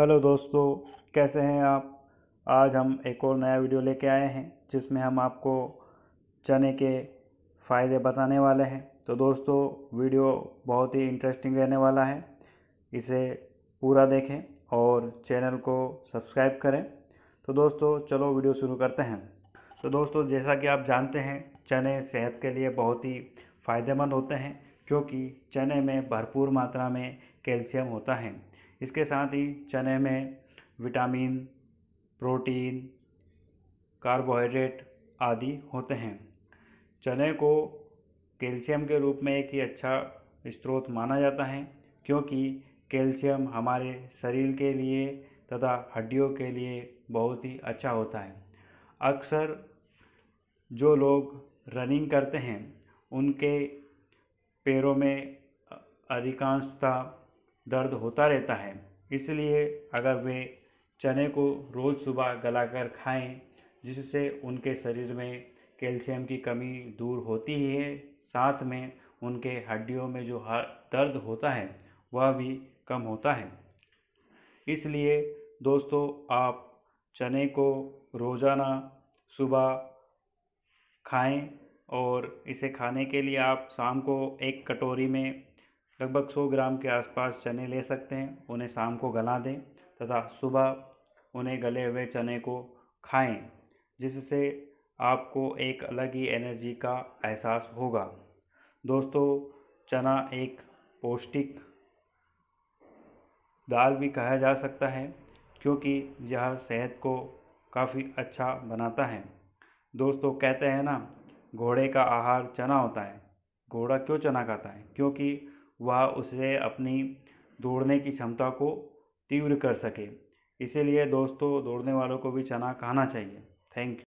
hello दोस्तों कैसे हैं आप आज हम एक और नया वीडियो लेके आए हैं जिसमें हम आपको चने के फ़ायदे बताने वाले हैं तो दोस्तों वीडियो बहुत ही इंटरेस्टिंग रहने वाला है इसे पूरा देखें और चैनल को सब्सक्राइब करें तो दोस्तों चलो वीडियो शुरू करते हैं तो दोस्तों जैसा कि आप जानते हैं चने सेहत के लिए बहुत ही फ़ायदेमंद होते हैं क्योंकि चने में भरपूर मात्रा में कैल्शियम होता है इसके साथ ही चने में विटामिन प्रोटीन कार्बोहाइड्रेट आदि होते हैं चने को कैल्शियम के रूप में एक ही अच्छा स्रोत माना जाता है क्योंकि कैल्शियम हमारे शरीर के लिए तथा हड्डियों के लिए बहुत ही अच्छा होता है अक्सर जो लोग रनिंग करते हैं उनके पैरों में अधिकांशता दर्द होता रहता है इसलिए अगर वे चने को रोज़ सुबह गलाकर खाएं जिससे उनके शरीर में कैल्शियम की कमी दूर होती ही है साथ में उनके हड्डियों में जो दर्द होता है वह भी कम होता है इसलिए दोस्तों आप चने को रोज़ाना सुबह खाएं और इसे खाने के लिए आप शाम को एक कटोरी में लगभग 100 ग्राम के आसपास चने ले सकते हैं उन्हें शाम को गला दें तथा सुबह उन्हें गले हुए चने को खाएं जिससे आपको एक अलग ही एनर्जी का एहसास होगा दोस्तों चना एक पौष्टिक दाल भी कहा जा सकता है क्योंकि यह सेहत को काफ़ी अच्छा बनाता है दोस्तों कहते हैं ना घोड़े का आहार चना होता है घोड़ा क्यों चना खाता है क्योंकि वह उसे अपनी दौड़ने की क्षमता को तीव्र कर सके इसीलिए दोस्तों दौड़ने वालों को भी चना खाना चाहिए थैंक यू